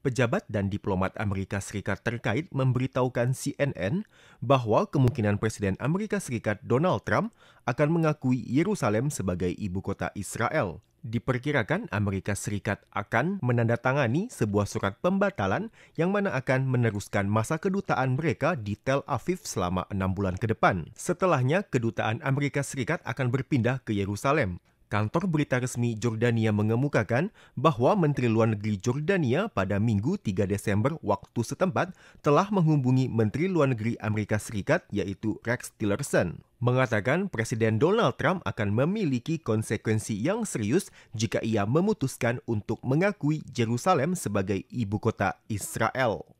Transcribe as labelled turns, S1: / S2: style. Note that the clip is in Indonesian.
S1: Pejabat dan diplomat Amerika Serikat terkait memberitahukan CNN bahwa kemungkinan Presiden Amerika Serikat Donald Trump akan mengakui Yerusalem sebagai ibu kota Israel. Diperkirakan Amerika Serikat akan menandatangani sebuah surat pembatalan yang mana akan meneruskan masa kedutaan mereka di Tel Aviv selama enam bulan ke depan. Setelahnya, kedutaan Amerika Serikat akan berpindah ke Yerusalem. Kantor berita resmi Jordania mengemukakan bahwa Menteri Luar Negeri Jordania pada Minggu 3 Desember waktu setempat telah menghubungi Menteri Luar Negeri Amerika Serikat yaitu Rex Tillerson. Mengatakan Presiden Donald Trump akan memiliki konsekuensi yang serius jika ia memutuskan untuk mengakui Jerusalem sebagai ibu kota Israel.